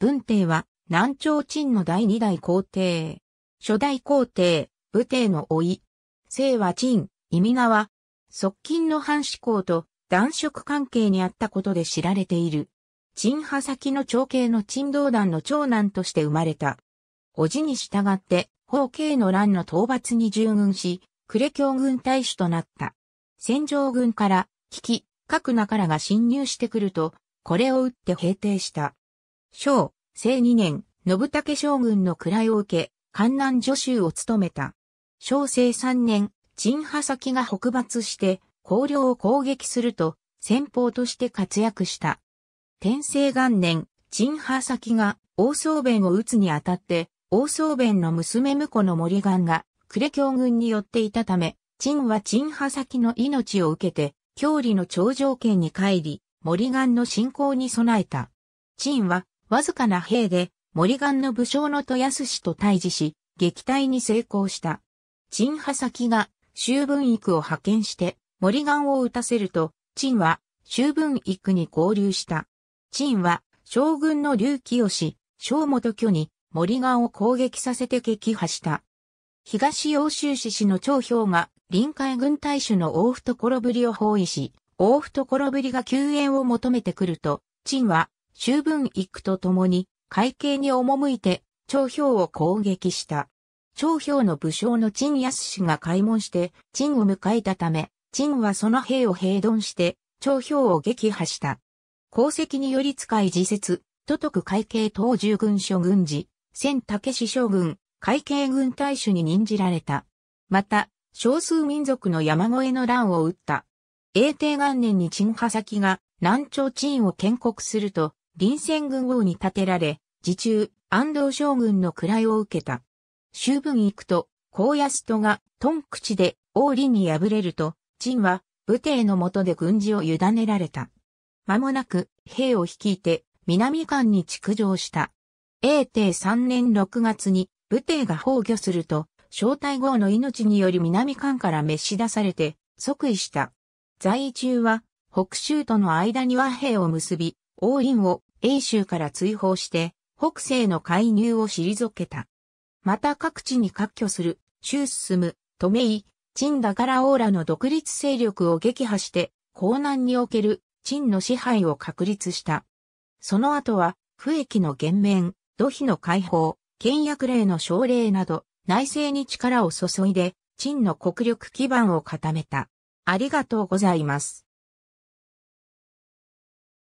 文帝は南朝陳の第二代皇帝。初代皇帝、武帝の老い。姓は陳、意味側。側近の藩士公と男色関係にあったことで知られている。陳派先の長兄の陳道団の長男として生まれた。叔父に従って、法慶の乱の討伐に従軍し、呉京軍大使となった。戦場軍から、危機、各名からが侵入してくると、これを打って平定した。章、生二年、信武将軍の位を受け、関南助手を務めた。小生三年、陳波先が北伐して、高領を攻撃すると、先鋒として活躍した。天正元年、陳波先が大宗弁を撃つにあたって、大宗弁の娘婿の森岩が、呉京軍に寄っていたため、陳は陳波先の命を受けて、郷里の頂上圏に帰り、森岩の進行に備えた。陳はわずかな兵で、森岩の武将の豊洲と対峙し、撃退に成功した。陳派先が、周文育を派遣して、森岩を撃たせると、陳は、周文育に合流した。陳は、将軍の劉し、小元居に、森岩を攻撃させて撃破した。東洋州市市の長兵が、臨海軍大主の大懐ぶりを包囲し、大懐ぶりが救援を求めてくると、陳は、周文育と共に、会計に赴いて、長兵を攻撃した。長兵の武将の陳安氏が開門して、陳を迎えたため、陳はその兵を平鈍して、長兵を撃破した。功績により使い自説、都督会計等従軍所軍事、千武士将軍、会計軍大主に任じられた。また、少数民族の山越えの乱を打った。永帝元年に陳波先が南朝陳を建国すると、臨戦軍王に建てられ、自中、安藤将軍の位を受けた。終文行くと、高安都が、頓口で、王林に敗れると、陳は、武帝の下で軍事を委ねられた。間もなく、兵を率いて、南間に築城した。英帝三年六月に、武帝が崩御すると、正体号の命により南間から召し出されて、即位した。在位中は、北州との間に和平を結び、王林を英州から追放して北西の介入を退けた。また各地に割拠する、州進む、止めい、陳ダガラオーラの独立勢力を撃破して、江南における、陳の支配を確立した。その後は、不益の減免、土肥の解放、倹約令の奨励など、内政に力を注いで、陳の国力基盤を固めた。ありがとうございます。